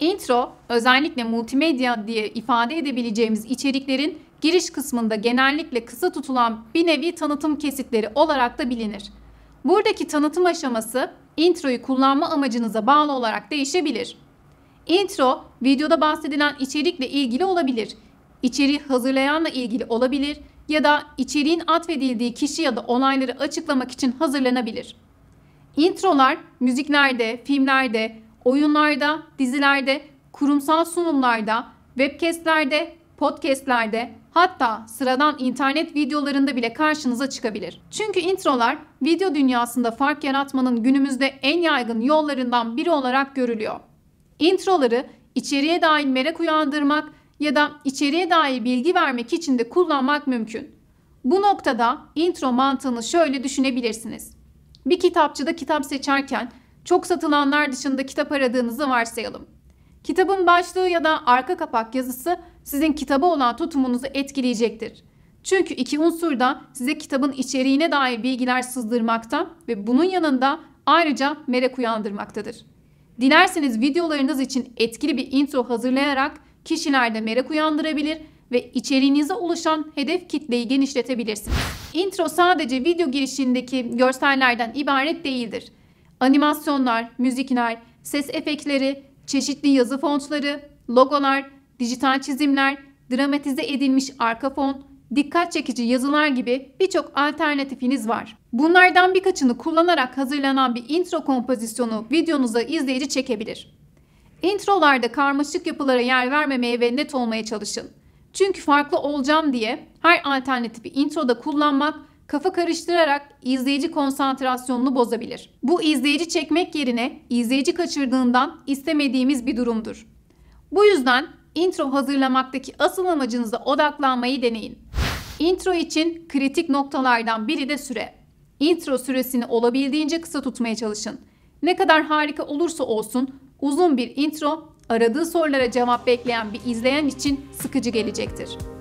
Intro özellikle multimedya diye ifade edebileceğimiz içeriklerin giriş kısmında genellikle kısa tutulan bir nevi tanıtım kesitleri olarak da bilinir. Buradaki tanıtım aşaması introyu kullanma amacınıza bağlı olarak değişebilir. Intro videoda bahsedilen içerikle ilgili olabilir. İçeriği hazırlayanla ilgili olabilir ya da içeriğin atfedildiği kişi ya da olayları açıklamak için hazırlanabilir. Introlar müziklerde, filmlerde, oyunlarda, dizilerde, kurumsal sunumlarda, webcastlerde, podcastlerde hatta sıradan internet videolarında bile karşınıza çıkabilir. Çünkü introlar video dünyasında fark yaratmanın günümüzde en yaygın yollarından biri olarak görülüyor. Introları içeriye dair merak uyandırmak ya da içeriye dair bilgi vermek için de kullanmak mümkün. Bu noktada intro mantığını şöyle düşünebilirsiniz. Bir kitapçıda kitap seçerken çok satılanlar dışında kitap aradığınızı varsayalım. Kitabın başlığı ya da arka kapak yazısı sizin kitaba olan tutumunuzu etkileyecektir. Çünkü iki unsur da size kitabın içeriğine dair bilgiler sızdırmakta ve bunun yanında ayrıca merak uyandırmaktadır. Dilerseniz videolarınız için etkili bir intro hazırlayarak kişilerde merak uyandırabilir ve içeriğinize ulaşan hedef kitleyi genişletebilirsiniz. Intro sadece video girişindeki görsellerden ibaret değildir. Animasyonlar, müzikler, ses efektleri, çeşitli yazı fontları, logolar, dijital çizimler, dramatize edilmiş arka fon, dikkat çekici yazılar gibi birçok alternatifiniz var. Bunlardan birkaçını kullanarak hazırlanan bir intro kompozisyonu videonuza izleyici çekebilir. Introlarda karmaşık yapılara yer vermemeye ve net olmaya çalışın. Çünkü farklı olacağım diye her alternatifi introda kullanmak kafa karıştırarak izleyici konsantrasyonunu bozabilir. Bu izleyici çekmek yerine izleyici kaçırdığından istemediğimiz bir durumdur. Bu yüzden intro hazırlamaktaki asıl amacınıza odaklanmayı deneyin. Intro için kritik noktalardan biri de süre. Intro süresini olabildiğince kısa tutmaya çalışın. Ne kadar harika olursa olsun uzun bir intro aradığı sorulara cevap bekleyen bir izleyen için sıkıcı gelecektir.